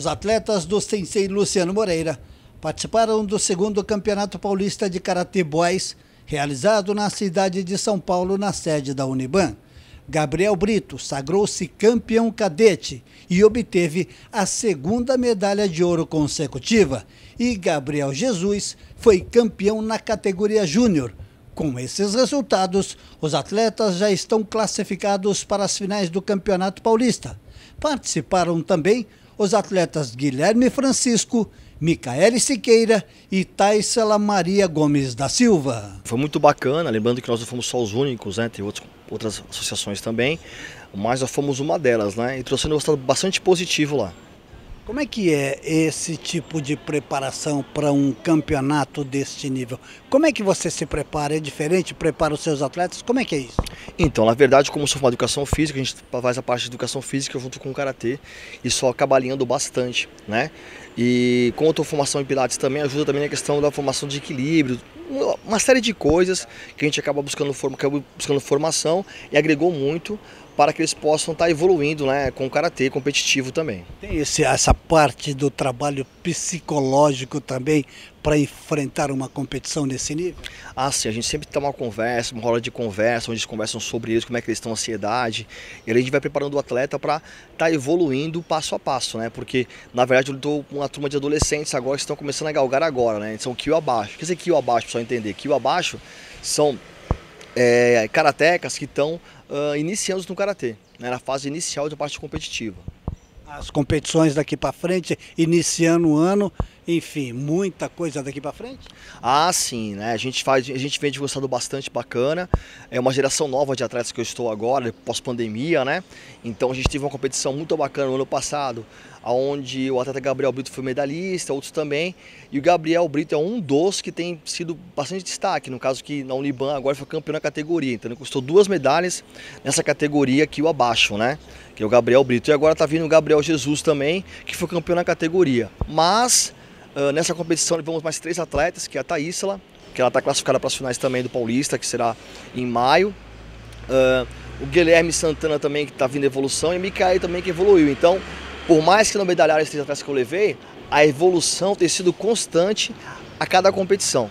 Os atletas do Sensei Luciano Moreira participaram do segundo Campeonato Paulista de Karate Boys, realizado na cidade de São Paulo, na sede da Uniban. Gabriel Brito sagrou-se campeão cadete e obteve a segunda medalha de ouro consecutiva. E Gabriel Jesus foi campeão na categoria Júnior. Com esses resultados, os atletas já estão classificados para as finais do Campeonato Paulista. Participaram também os atletas Guilherme Francisco, Micaele Siqueira e Taisela Maria Gomes da Silva. Foi muito bacana, lembrando que nós não fomos só os únicos, né? Tem outros, outras associações também, mas nós fomos uma delas, né? E trouxe um resultado bastante positivo lá. Como é que é esse tipo de preparação para um campeonato deste nível? Como é que você se prepara? É diferente? Prepara os seus atletas? Como é que é isso? Então, na verdade, como eu sou formado em educação física, a gente faz a parte de educação física junto com o karatê e só acaba alinhando bastante, né? E com a tua formação em pilates também ajuda também na questão da formação de equilíbrio, uma série de coisas que a gente acaba buscando, acaba buscando formação e agregou muito para que eles possam estar tá evoluindo né, com o karatê competitivo também. Tem esse, essa parte do trabalho psicológico também para enfrentar uma competição nesse nível? Ah, sim, a gente sempre tem uma conversa, uma roda de conversa, onde eles conversam sobre isso, como é que eles estão ansiedade, e a gente vai preparando o atleta para estar tá evoluindo passo a passo, né? Porque, na verdade, eu estou com uma turma de adolescentes agora que estão começando a galgar agora, né? São kill abaixo. O que kill abaixo, pessoal entender? Kill abaixo são é, karatecas que estão uh, ah, iniciando no karatê, né, na fase inicial da parte competitiva. As competições daqui para frente, iniciando o ano, enfim, muita coisa daqui para frente? Ah, sim, né? A gente faz, a gente vem degustando bastante bacana. É uma geração nova de atletas que eu estou agora, pós-pandemia, né? Então a gente teve uma competição muito bacana no ano passado, onde o atleta Gabriel Brito foi medalhista, outros também. E o Gabriel Brito é um dos que tem sido bastante destaque, no caso que na Uniban agora foi campeão na categoria. Então ele custou duas medalhas nessa categoria que o abaixo, né? Que é o Gabriel Brito. E agora tá vindo o Gabriel Jesus também, que foi campeão na categoria. Mas Uh, nessa competição levamos mais três atletas, que é a Thaísla, que ela está classificada para as finais também do Paulista, que será em maio. Uh, o Guilherme Santana também, que está vindo evolução, e o Micael também, que evoluiu. Então, por mais que não medalharam esses atletas que eu levei, a evolução tem sido constante a cada competição.